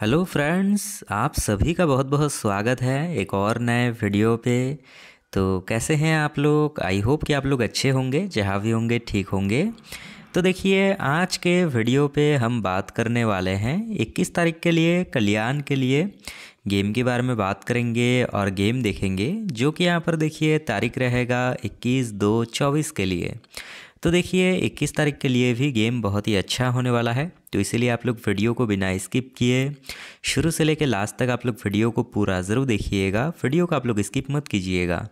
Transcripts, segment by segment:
hello friends आप सभी का बहुत बहुत स्वागत है एक और नए वीडियो पे तो कैसे हैं आप लोग आई होप कि आप लोग अच्छे होंगे जहाँ भी होंगे ठीक होंगे तो देखिए आज के वीडियो पे हम बात करने वाले हैं 21 तारीख के लिए कल्याण के लिए गेम के बारे में बात करेंगे और गेम देखेंगे जो कि यहाँ पर देखिए तारीख रहेगा 21 दो चौबीस के लिए तो देखिए 21 तारीख के लिए भी गेम बहुत ही अच्छा होने वाला है तो इसीलिए आप लोग वीडियो को बिना स्किप किए शुरू से लेकर लास्ट तक आप लोग वीडियो को पूरा ज़रूर देखिएगा वीडियो को आप लोग स्किप मत कीजिएगा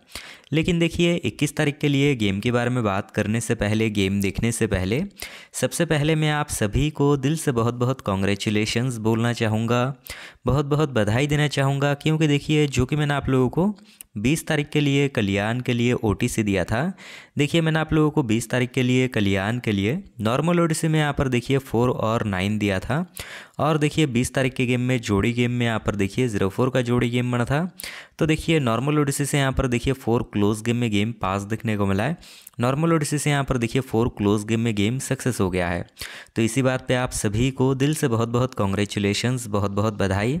लेकिन देखिए 21 तारीख के लिए गेम के बारे में बात करने से पहले गेम देखने से पहले सबसे पहले मैं आप सभी को दिल से बहुत बहुत कॉन्ग्रेचुलेशन बोलना चाहूँगा बहुत बहुत बधाई देना चाहूँगा क्योंकि देखिए जो कि मैंने आप लोगों को 20 तारीख के लिए कल्याण के लिए ओ दिया था देखिए मैंने आप लोगों को 20 तारीख के लिए कल्याण के लिए नॉर्मल ओडिसी में यहाँ पर देखिए फोर और नाइन दिया था और देखिए 20 तारीख के गेम में जोड़ी गेम में यहाँ पर देखिए जीरो फोर का जोड़ी गेम बना था तो देखिए नॉर्मल ओडिसी से यहाँ पर देखिए फोर क्लोज गेम में गेम पास देखने को मिला है नॉर्मल ओडिसी से यहाँ पर देखिए फोर क्लोज गेम में गेम सक्सेस हो गया है तो इसी बात पर आप सभी को दिल से बहुत बहुत कॉन्ग्रेचुलेशन बहुत बहुत बधाई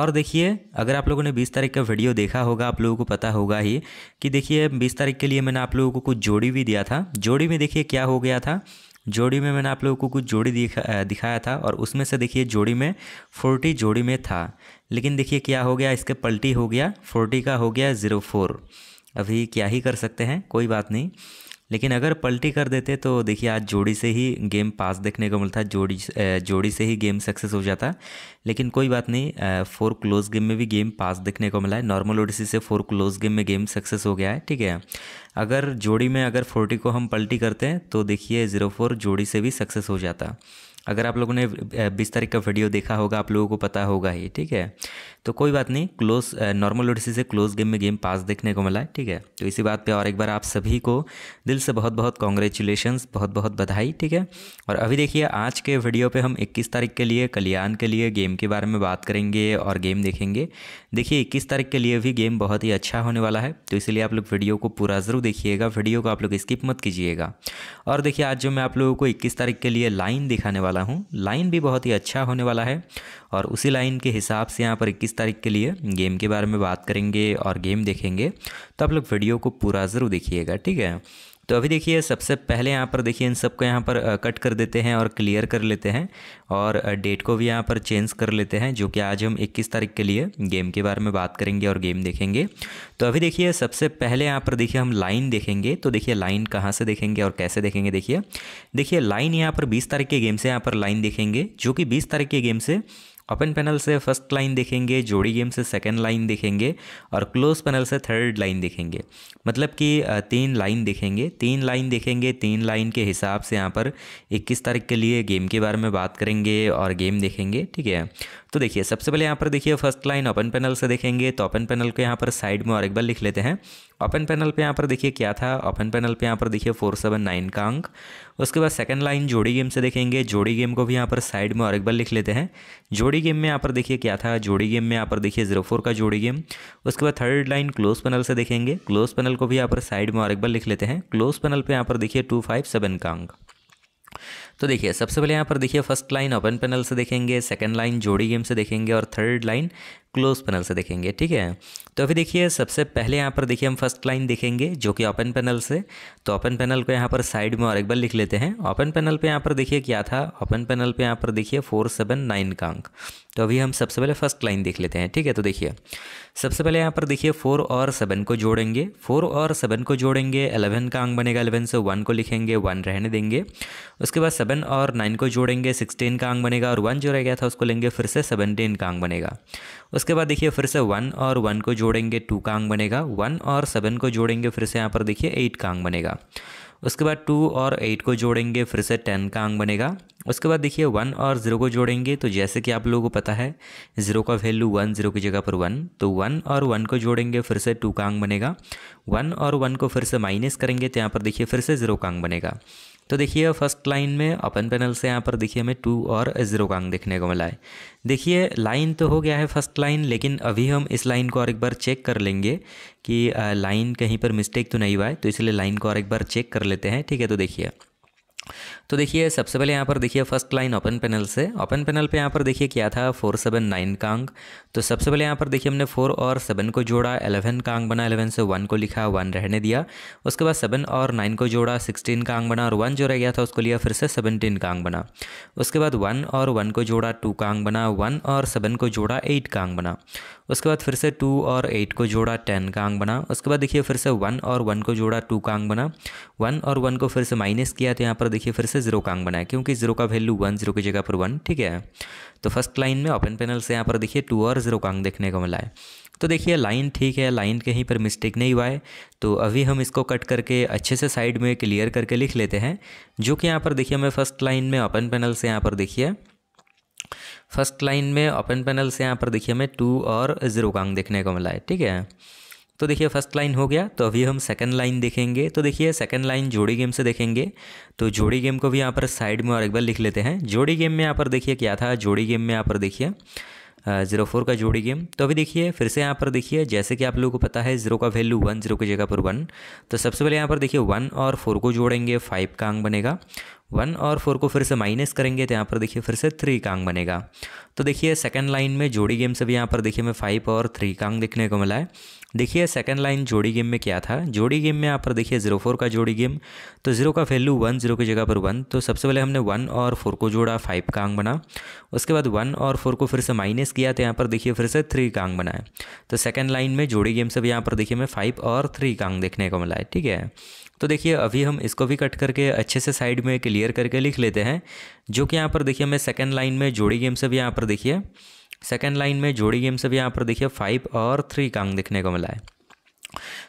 और देखिए अगर आप लोगों ने बीस तारीख का वीडियो देखा होगा आप लोगों को पता होगा ही कि देखिए बीस तारीख के लिए मैंने आप लोगों को कुछ जोड़ी भी दिया था जोड़ी में देखिए क्या हो गया था जोड़ी में मैंने आप लोगों को कुछ जोड़ी दिखा दिखाया था और उसमें से देखिए जोड़ी में फोर्टी जोड़ी में था लेकिन देखिए क्या हो गया इसके पलटी हो गया फोर्टी का हो गया ज़ीरो फोर अभी क्या ही कर सकते हैं कोई बात नहीं लेकिन अगर पलटी कर देते तो देखिए आज जोड़ी से ही गेम पास देखने को मिलता जोड़ी जोड़ी से ही गेम सक्सेस हो जाता लेकिन कोई बात नहीं फोर क्लोज गेम में भी गेम पास देखने को मिला है नॉर्मल ओडिसी से फोर क्लोज गेम में गेम सक्सेस हो गया है ठीक है अगर जोड़ी में अगर फोर्टी को हम पलटी करते हैं तो देखिए ज़ीरो फोर जोड़ी से भी सक्सेस हो जाता अगर आप लोगों ने बीस तारीख का वीडियो देखा होगा आप लोगों को पता होगा ही ठीक है तो कोई बात नहीं क्लोज नॉर्मल ओडिसी से क्लोज गेम में गेम पास देखने को मिला है ठीक है तो इसी बात पर और एक बार आप सभी को दिल से बहुत बहुत कॉन्ग्रेचुलेशन बहुत बहुत बधाई ठीक है और अभी देखिए आज के वीडियो पर हम इक्कीस तारीख के लिए कल्याण के लिए गेम के बारे में बात करेंगे और गेम देखेंगे देखिए इक्कीस तारीख के लिए भी गेम बहुत ही अच्छा होने वाला है तो इसलिए आप लोग वीडियो को पूरा ज़रूर देखिएगा वीडियो को आप लोग स्किप मत कीजिएगा और देखिए आज जो मैं आप लोगों को इक्कीस तारीख के लिए लाइन दिखाने वाला वाला हूँ लाइन भी बहुत ही अच्छा होने वाला है और उसी लाइन के हिसाब से यहाँ पर 21 तारीख के लिए गेम के बारे में बात करेंगे और गेम देखेंगे तो आप लोग वीडियो को पूरा ज़रूर देखिएगा ठीक है तो अभी देखिए सबसे पहले यहाँ पर देखिए इन सबको यहाँ पर कट कर देते हैं और क्लियर कर लेते हैं और डेट को भी यहाँ पर चेंज कर लेते हैं जो कि आज हम 21 तारीख के लिए गेम के बारे में बात करेंगे और गेम देखेंगे तो अभी देखिए सबसे पहले यहाँ पर देखिए हम लाइन देखेंगे तो देखिए लाइन कहाँ से देखेंगे और कैसे देखेंगे देखिए देखिए लाइन यहाँ पर बीस तारीख के गेम से यहाँ पर लाइन देखेंगे जो कि बीस तारीख के गेम से ओपन पैनल से फर्स्ट लाइन देखेंगे जोड़ी गेम से सेकेंड लाइन देखेंगे और क्लोज पैनल से थर्ड लाइन देखेंगे मतलब कि तीन लाइन देखेंगे तीन लाइन देखेंगे तीन लाइन के हिसाब से यहाँ पर 21 तारीख के लिए गेम के बारे में बात करेंगे और गेम देखेंगे ठीक है तो देखिए सबसे पहले यहाँ पर देखिए फर्स्ट लाइन ओपन पैनल से देखेंगे तो ओपन पैनल को यहाँ पर साइड में और एक बार लिख लेते हैं ओपन पैनल पे यहाँ पर देखिए क्या था ओपन पैनल पे यहाँ पर देखिए फोर सेवन नाइन का अंक उसके बाद सेकंड लाइन जोड़ी गेम से देखेंगे जोड़ी गेम को भी यहाँ पर साइड में और एक बार लिख लेते हैं जोड़ी जोड़ी गेम में यहाँ पर देखिए क्या था जोड़ी गेम में यहाँ पर देखिए जीरो फोर का जोड़ी गेम उसके बाद थर्ड लाइन क्लोज पैनल से देखेंगे क्लोज पैनल को भी यहाँ पर साइड में और एक बार लिख लेते हैं क्लोज पैनल पर यहाँ पर देखिए टू फाइव सेवन का अंक तो देखिए सबसे पहले यहाँ पर देखिए फर्स्ट लाइन ओपन पैनल से देखेंगे सेकंड लाइन जोड़ी गेम से देखेंगे और थर्ड लाइन क्लोज पैनल से देखेंगे ठीक है तो अभी देखिए सबसे पहले यहाँ पर देखिए हम फर्स्ट लाइन देखेंगे जो कि ओपन पैनल से तो ओपन पैनल को यहाँ पर साइड में और एक बार लिख लेते हैं ओपन पैनल पे यहाँ पर देखिए क्या था ओपन पैनल पे यहाँ पर देखिए फोर सेवन नाइन का अंक तो अभी हम सबसे पहले फर्स्ट लाइन देख लेते हैं ठीक है तो देखिए सबसे पहले यहाँ पर देखिए फोर और सेवन को जोड़ेंगे फोर और सेवन को जोड़ेंगे एलेवन का अंक बनेगा एलेवन से वन को लिखेंगे वन रहने देंगे उसके बाद सेवन और नाइन को जोड़ेंगे सिक्सटीन का अंक बनेगा और वन जो रह गया था उसको लेंगे फिर से सेवनटीन का अंक बनेगा उसके बाद देखिए फिर से वन और वन को जोड़ेंगे टू का अंग बनेगा वन और सेवन को जोड़ेंगे फिर से यहाँ पर देखिए एट का अंग बनेगा उसके बाद टू और एट को जोड़ेंगे फिर से टेन का अंग बनेगा उसके बाद देखिए वन और ज़ीरो को जोड़ेंगे तो जैसे कि आप लोगों को पता है ज़ीरो का वैल्यू वन ज़ीरो की जगह पर वन तो वन और वन को जोड़ेंगे फिर से टू का अंग बनेगा वन और वन को फिर से माइनस करेंगे तो यहाँ पर देखिए फिर से ज़ीरो का बनेगा तो देखिए फर्स्ट लाइन में अपन पैनल से यहाँ पर देखिए हमें टू और ज़ीरो का अंग देखने को मिला है देखिए लाइन तो हो गया है फर्स्ट लाइन लेकिन अभी हम इस लाइन को और एक बार चेक कर लेंगे कि लाइन कहीं पर मिस्टेक तो नहीं हुआ है तो इसलिए लाइन को और एक बार चेक कर लेते हैं ठीक है तो देखिए तो देखिए सबसे पहले यहाँ पर देखिए फर्स्ट लाइन ओपन पैनल से ओपन पैनल पे यहाँ पर देखिए क्या था फोर सेवन नाइन का अंक तो सबसे पहले यहाँ पर देखिए हमने फोर और सेवन को जोड़ा एलेवन का अंक बना एलेवन से वन को लिखा वन रहने दिया उसके बाद सेवन और नाइन को जोड़ा सिक्सटीन का अंक बना और वन जो रह गया था उसको लिया फिर से सेवनटीन का अंक बना उसके बाद वन और वन को जोड़ा टू का अंक बना वन और सेवन को जोड़ा एट का अंक बना उसके बाद फिर से टू और एट को जोड़ा टेन का अंक बना उसके बाद देखिए फिर से वन और वन को जोड़ा टू का अंक बना वन और वन को फिर से माइनस किया तो यहाँ पर देखिए फिर से जीरो का अंक बनाए क्योंकि जीरो का वैल्यू वन जीरो की जगह पर वन ठीक है तो फर्स्ट लाइन में ओपन पैनल से यहाँ पर देखिए टू और जीरो का देखने को मिला है तो देखिए लाइन ठीक है लाइन कहीं पर मिस्टेक नहीं हुआ है तो अभी हम इसको कट करके अच्छे से साइड में क्लियर करके लिख लेते हैं जो कि यहाँ पर देखिए हमें फर्स्ट लाइन में ओपन पैनल से यहाँ पर देखिए फर्स्ट लाइन में ओपन पैनल से यहाँ पर देखिए हमें टू और ज़ीरो का देखने को मिला है ठीक है तो देखिए फर्स्ट लाइन हो गया तो अभी हम सेकंड लाइन देखेंगे तो देखिए सेकंड लाइन जोड़ी गेम से देखेंगे तो जोड़ी गेम को भी यहाँ पर साइड में और एक बार लिख लेते हैं जोड़ी गेम में यहाँ पर देखिए क्या था जोड़ी गेम में यहाँ पर देखिए ज़ीरो फोर का जोड़ी गेम तो अभी देखिए फिर से यहाँ पर देखिए जैसे कि आप लोगों को पता है ज़ीरो का वैल्यू वन ज़ीरो की जगह पर वन तो सबसे पहले यहाँ पर देखिए वन और फोर को जोड़ेंगे फाइव का अंक बनेगा वन और फोर को फिर से माइनस करेंगे तो यहाँ पर देखिए फिर से थ्री का अंक बनेगा तो देखिए सेकंड लाइन में जोड़ी गेम से भी यहाँ पर देखिए हमें फाइव और थ्री का अंक देखने को मिला है देखिए सेकंड लाइन जोड़ी गेम में क्या था जोड़ी गेम में यहाँ पर देखिए जीरो फोर का जोड़ी गेम तो जीरो का वैल्यू वन जीरो की जगह पर वन तो सबसे पहले हमने वन और फोर को जोड़ा फाइव का अंग बना उसके बाद वन और फोर को फिर से माइनस किया तो यहाँ पर देखिए फिर से थ्री का बनाए तो सेकेंड लाइन में जोड़ी गेम से भी यहाँ पर देखिए हमें फाइव और थ्री का देखने को मिला है ठीक है तो देखिए अभी हम इसको भी कट करके अच्छे से साइड में क्लियर करके लिख लेते हैं जो कि यहाँ पर देखिए हमें सेकेंड लाइन में जोड़ी गेम से भी यहाँ पर देखिए सेकेंड लाइन में जोड़ी गेम से भी यहाँ पर देखिए फाइव और थ्री का अंक देखने को मिला है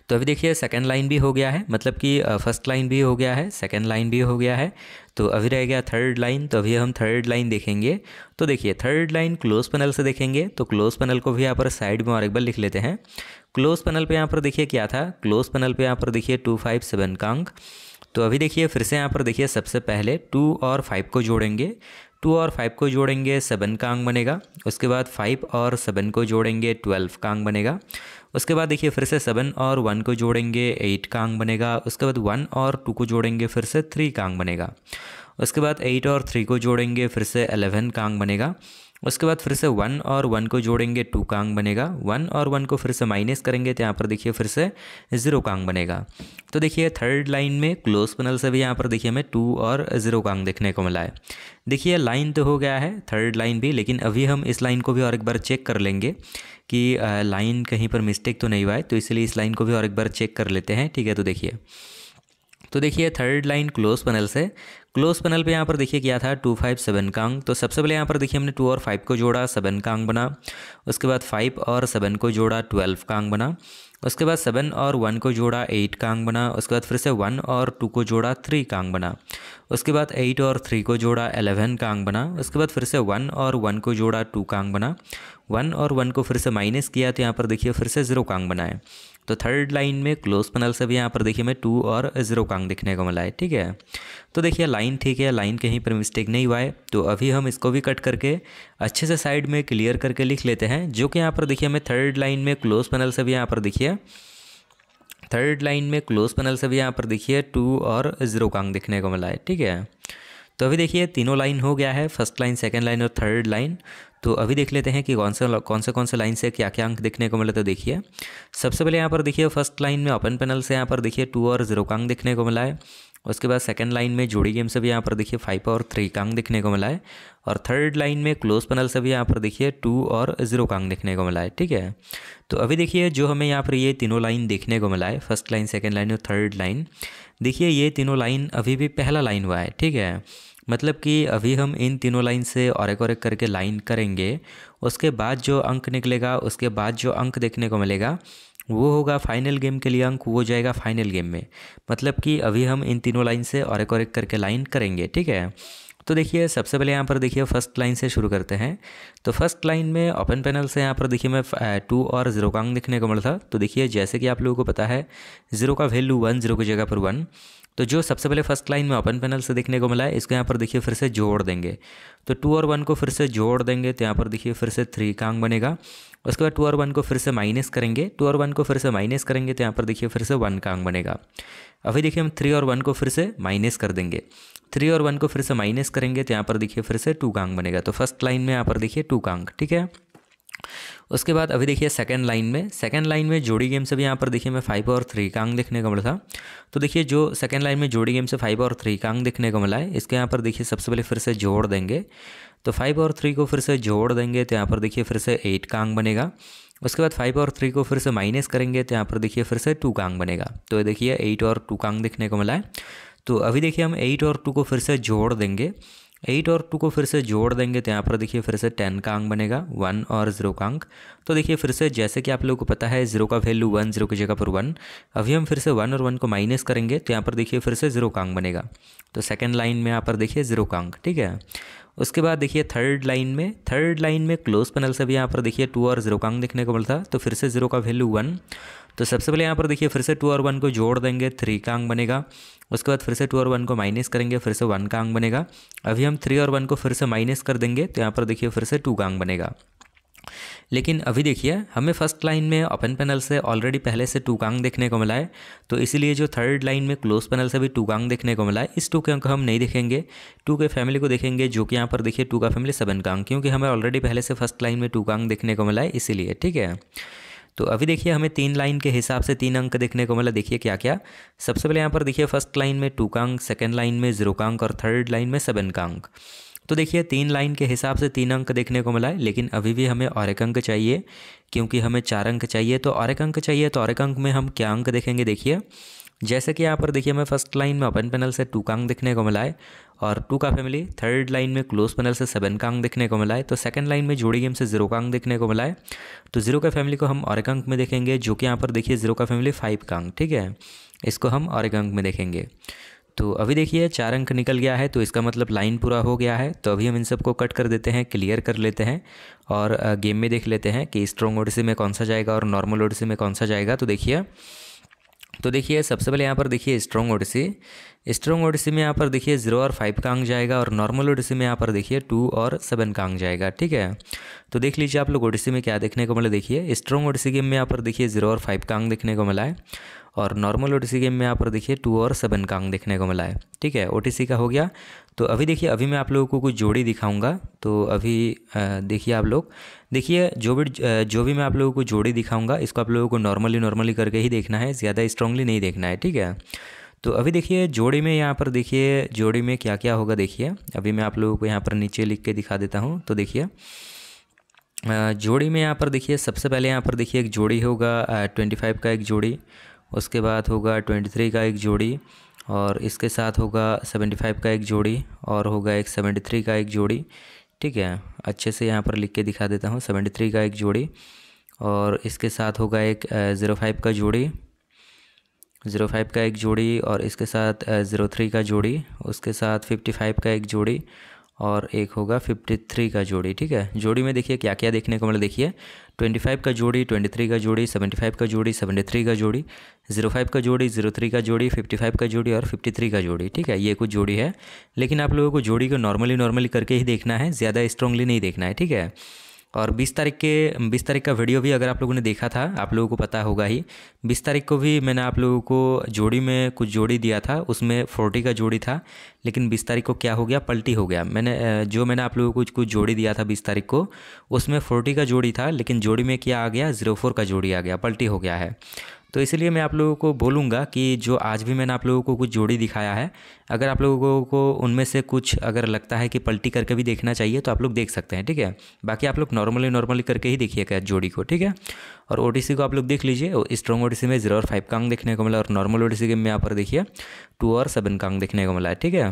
तो अभी देखिए सेकेंड लाइन भी हो गया है मतलब कि फर्स्ट लाइन भी हो गया है सेकेंड लाइन भी हो गया है तो अभी रह गया थर्ड लाइन तो अभी हम थर्ड लाइन देखेंगे तो देखिए थर्ड लाइन क्लोज पैनल से देखेंगे तो क्लोज पैनल को भी यहाँ पर साइड में और एक बार लिख लेते हैं क्लोज पैनल पर यहाँ पर देखिए क्या था क्लोज पैनल पर यहाँ पर देखिए टू फाइव सेवन का अंक तो अभी देखिए फिर से यहाँ पर देखिए सबसे पहले टू और फाइव को जोड़ेंगे टू और फाइव को जोड़ेंगे सेवन का अंक बनेगा उसके बाद फाइव और सेवन को जोड़ेंगे ट्वेल्व का अंक बनेगा उसके बाद देखिए फिर से सेवन और वन को जोड़ेंगे एट का अंक बनेगा उसके बाद वन और टू को जोड़ेंगे फिर से थ्री का अंक बनेगा उसके बाद एट और थ्री को जोड़ेंगे फिर से एलेवन का अंक बनेगा उसके बाद फिर से वन और वन को जोड़ेंगे टू कांग बनेगा वन और वन को फिर से माइनस करेंगे तो यहाँ पर देखिए फिर से ज़ीरो कांग बनेगा तो देखिए थर्ड लाइन में क्लोज पनल से भी यहाँ पर देखिए हमें टू और ज़ीरो कांग देखने को मिला है देखिए लाइन तो हो गया है थर्ड लाइन भी लेकिन अभी हम इस लाइन को भी और एक बार चेक कर लेंगे कि लाइन कहीं पर मिस्टेक तो नहीं हुआ है तो इसलिए इस लाइन को भी और एक बार चेक कर लेते हैं ठीक है तो देखिए तो देखिए थर्ड लाइन क्लोज पैनल से क्लोज पैनल पे यहाँ पर देखिए क्या था टू फाइव सेवन का अंक तो सबसे पहले यहाँ पर देखिए हमने टू और फाइव को जोड़ा सेवन का अंक बना उसके बाद फाइव और सेवन को जोड़ा ट्वेल्व का अंक बना उसके बाद सेवन और वन को जोड़ा एट का अंक बना उसके बाद फिर से वन और टू को जोड़ा थ्री का अंक बना उसके बाद एट और थ्री को जोड़ा एलेवन का अंक बना उसके बाद फिर से वन और वन को जोड़ा टू का अंक बना वन और वन को फिर से माइनस किया तो यहाँ पर देखिए फिर से जीरो का अंक बनाए तो थर्ड लाइन में क्लोज पैनल से भी यहाँ पर देखिए हमें टू और ज़ीरो कांग देखने को मिला है ठीक है तो देखिए लाइन ठीक है लाइन कहीं पर मिस्टेक नहीं हुआ है तो अभी हम इसको भी कट करके अच्छे से साइड में क्लियर करके लिख लेते हैं जो कि यहाँ पर देखिए हमें थर्ड लाइन में क्लोज पैनल से भी यहाँ पर देखिए थर्ड लाइन में क्लोज पैनल से भी यहाँ पर देखिए टू और ज़ीरो कांग देखने को मिला है ठीक है तो अभी देखिए तीनों लाइन हो गया है फर्स्ट लाइन सेकेंड लाइन और थर्ड लाइन तो अभी देख लेते हैं कि कौन से कौन से कौन से लाइन से क्या क्या अंक देखने को मिला तो देखिए सबसे पहले यहाँ पर देखिए फर्स्ट लाइन में ओपन पैनल से यहाँ पर देखिए टू और जीरो का अंक देखने को मिला है उसके बाद सेकंड लाइन में जोड़ी गेम से भी यहाँ पर देखिए फाइव और थ्री का अंक देखने को मिला है और थर्ड लाइन में क्लोज पैनल से भी यहाँ पर देखिए टू और जीरो का अंक देखने को मिला है ठीक है तो अभी देखिए जो हमें यहाँ पर ये तीनों लाइन देखने को मिला है फर्स्ट लाइन सेकेंड लाइन और थर्ड लाइन देखिए ये तीनों लाइन अभी भी पहला लाइन हुआ है ठीक है मतलब कि अभी हम इन तीनों लाइन से और एक और एक करके लाइन करेंगे उसके बाद जो अंक निकलेगा उसके बाद जो अंक देखने को मिलेगा वो होगा फाइनल गेम के लिए अंक वो जाएगा फाइनल गेम में मतलब कि अभी हम इन तीनों लाइन से और एक और एक करके लाइन करेंगे ठीक है तो देखिए सबसे पहले यहाँ पर देखिए फर्स्ट लाइन से शुरू करते हैं तो फर्स्ट लाइन में ओपन पैनल से यहाँ पर देखिए मैं टू और जीरो का अंक देखने को मिला था तो देखिए जैसे कि आप लोगों को पता है जीरो का वैल्यू वन जीरो की जगह पर वन तो जो सबसे पहले फर्स्ट लाइन में ओपन पैनल से देखने को मिला है इसको यहाँ पर देखिए फिर से जोड़ देंगे तो टू और वन को फिर से जोड़ देंगे तो यहाँ पर देखिए फिर से थ्री का अंक बनेगा उसके बाद टू और वन को फिर से माइनस करेंगे टू और वन को फिर से माइनस करेंगे तो यहाँ पर देखिए फिर से वन का अंक बनेगा अभी देखिए हम थ्री और वन को फिर से माइनस कर देंगे थ्री और वन को फिर से माइनस करेंगे तो यहाँ पर देखिए फिर से टू कांग बनेगा तो फर्स्ट लाइन में यहाँ पर देखिए टू कांग ठीक है उसके बाद अभी देखिए सेकंड लाइन में सेकंड लाइन में जोड़ी गेम से भी यहाँ पर देखिए मैं फाइव और थ्री कांग देखने को मिला था तो देखिए जो सेकंड लाइन में जोड़ी गेम से फाइव और थ्री कांग देखने को मिला है इसके यहाँ पर देखिए सबसे पहले फिर से जोड़ देंगे तो फाइव और थ्री को फिर से जोड़ देंगे तो यहाँ पर देखिए फिर से एट कांग बनेगा उसके बाद फाइव और थ्री को फिर से माइनस करेंगे तो यहाँ पर देखिए फिर से टू कांग बनेगा तो देखिए एट और टू कांग देखने को मिला है तो अभी देखिए हम एट और टू को फिर से जोड़ देंगे एट और टू को फिर से जोड़ देंगे तो यहाँ पर देखिए फिर से टेन का अंक बनेगा वन और ज़ीरो का अंक तो देखिए फिर से जैसे कि आप लोगों को पता है ज़ीरो का वैल्यू वन ज़ीरो की जगह पर वन अभी हम फिर से वन और वन को माइनस करेंगे तो यहाँ पर देखिए फिर से ज़ीरो का अंक बनेगा तो सेकेंड लाइन में यहाँ पर देखिए ज़ीरो का अंक ठीक है उसके बाद देखिए थर्ड लाइन में थर्ड लाइन में क्लोज पैनल से भी यहाँ पर देखिए टू और जीरो का अंक देखने को मिलता तो फिर से जीरो का वैल्यू वन तो सबसे पहले यहाँ पर देखिए फिर से टू और वन को जोड़ देंगे थ्री का अंक बनेगा उसके बाद फिर से टू और वन को माइनस करेंगे फिर से वन का अंक बनेगा अभी हम थ्री और वन को फिर से माइनस कर देंगे तो यहाँ पर देखिए फिर से टू का अंक बनेगा लेकिन अभी देखिए हमें फर्स्ट लाइन में ओपन पैनल से ऑलरेडी पहले से टू कांग देखने को मिला है तो इसीलिए जो थर्ड लाइन में क्लोज पैनल से भी टू कांग देखने को मिला है इस टू के अंक हम नहीं देखेंगे टू के फैमिली को देखेंगे जो कि यहाँ पर देखिए टू का फैमिली सेवन कांग क्योंकि हमें ऑलरेडी पहले से फर्स्ट लाइन में टू कांग देखने को मिला है इसीलिए ठीक है तो अभी देखिए हमें तीन लाइन के हिसाब से तीन अंक देखने को मिला देखिए क्या क्या सबसे पहले यहाँ पर देखिए फर्स्ट लाइन में टू का अंक सेकेंड लाइन में जीरो का अंक और थर्ड लाइन में सेवन का अंक तो देखिए तीन लाइन के हिसाब से तीन अंक देखने को मिला है लेकिन अभी भी हमें और एक अंक चाहिए क्योंकि हमें चार अंक चाहिए तो और एक अंक चाहिए तो और एक अंक में हम क्या अंक देखेंगे देखिए जैसे कि यहाँ पर देखिए हमें फर्स्ट लाइन में ओपन पैनल से टू का अंक देखने को मिला है और टू का फैमिली थर्ड लाइन में क्लोज पैनल से सेवन का अंक देखने को मिला है तो सेकंड लाइन में जोड़ी गेम से जीरो का अंक देखने को मिला है तो जीरो का फैमिली को हम और अंक में देखेंगे जो कि यहाँ पर देखिए जीरो का फैमिली फाइव का अंक ठीक है इसको हम और अंक में देखेंगे तो अभी देखिए चार अंक निकल गया है तो इसका मतलब लाइन पूरा हो गया है तो अभी हम इन सबको कट कर देते हैं क्लियर कर लेते हैं और गेम में देख लेते हैं कि स्ट्रॉन्ग ओडिसी में कौन सा जाएगा और नॉर्मल ओडिसी में कौन सा जाएगा तो देखिए तो देखिए सबसे पहले यहाँ पर देखिए स्ट्रॉन्ग ओडिसी स्ट्रॉन्ग ओडिसी में यहाँ पर देखिए जीरो और फाइव का अंक जाएगा और नॉर्मल ओडिसी में यहाँ पर देखिए टू और सेवन का अंक जाएगा ठीक है तो देख लीजिए आप लोग ओडिसी में क्या देखने को मिला देखिए स्ट्रॉन्ग ओडिसी गेम में यहाँ पर देखिए जीरो और फाइव का अंक देखने को मिला है और नॉर्मल ओडिसी गेम में यहाँ पर देखिए टू और सेवन का अंक देखने को मिला है ठीक है ओटीसी का हो गया तो अभी देखिए अभी मैं आप लोगों को कुछ जोड़ी दिखाऊंगा तो अभी देखिए आप लोग देखिए जो भी जो भी मैं आप लोगों को जोड़ी दिखाऊंगा इसको आप लोगों को नॉर्मली नॉर्मली करके ही देखना है ज़्यादा स्ट्रांगली नहीं देखना है ठीक है तो अभी देखिए जोड़ी में यहाँ पर देखिए जोड़ी में क्या क्या होगा देखिए अभी मैं आप लोगों को यहाँ पर नीचे लिख के दिखा देता हूँ तो देखिए जोड़ी में यहाँ पर देखिए सबसे पहले यहाँ पर देखिए एक जोड़ी होगा ट्वेंटी फाइव का एक जोड़ी उसके बाद होगा ट्वेंटी थ्री का एक जोड़ी और इसके साथ होगा सेवेंटी फाइव का एक जोड़ी और होगा एक सेवेंटी थ्री का एक जोड़ी ठीक है अच्छे से यहाँ पर लिख के दिखा देता हूँ सेवेंटी थ्री का एक जोड़ी और इसके साथ होगा एक ज़ीरो फाइव का जोड़ी ज़ीरो फाइव का एक जोड़ी और इसके साथ ज़ीरो थ्री का जोड़ी उसके साथ फिफ्टी फाइव का एक जोड़ी और एक होगा फिफ्टी थ्री का जोड़ी ठीक है जोड़ी में देखिए क्या क्या देखने को मिला देखिए ट्वेंटी फाइव का जोड़ी ट्वेंटी थ्री का जोड़ी सेवेंटी फाइव का जोड़ी सेवेंटी थ्री का जोड़ी जीरो फाइव का जोड़ी जीरो थ्री का जोड़ी फिफ्टी फाइव का जोड़ी और फिफ्टी थ्री का जोड़ी ठीक है ये कुछ जोड़ी है लेकिन आप लोगों को जोड़ी को नॉर्मली नॉर्मली करके ही देखना है ज़्यादा स्ट्रांगली नहीं देखना है ठीक है और 20 तारीख के 20 तारीख का वीडियो भी अगर आप लोगों ने देखा था आप लोगों को पता होगा ही 20 तारीख को भी मैंने आप लोगों को जोड़ी में कुछ जोड़ी दिया था उसमें फोर्टी का जोड़ी था लेकिन बीस तारीख को क्या हो गया पलटी हो गया मैंने जो मैंने आप लोगों को कुछ जोड़ी दिया था बीस तारीख को उसमें फोर्टी का जोड़ी था लेकिन जोड़ी में क्या आ गया ज़ीरो फोर का जोड़ी आ गया पलटी हो गया है तो इसलिए मैं आप लोगों को बोलूँगा कि जो आज भी मैंने आप लोगों को कुछ जोड़ी दिखाया है अगर आप लोगों को उनमें से कुछ अगर लगता है कि पलटी करके भी देखना चाहिए तो आप लोग देख सकते हैं ठीक है बाकी आप लोग नॉर्मली नॉर्मली करके ही देखिए क्या जोड़ी को ठीक है और ओडीसी को आप लोग देख लीजिए स्ट्रॉन्ग ओडीसी में जीरो और फाइव कांग देखने को मिला और नॉर्मल ओडीसी गेम में यहाँ पर देखिए टू और सेवन कांग देखने को मिला है ठीक है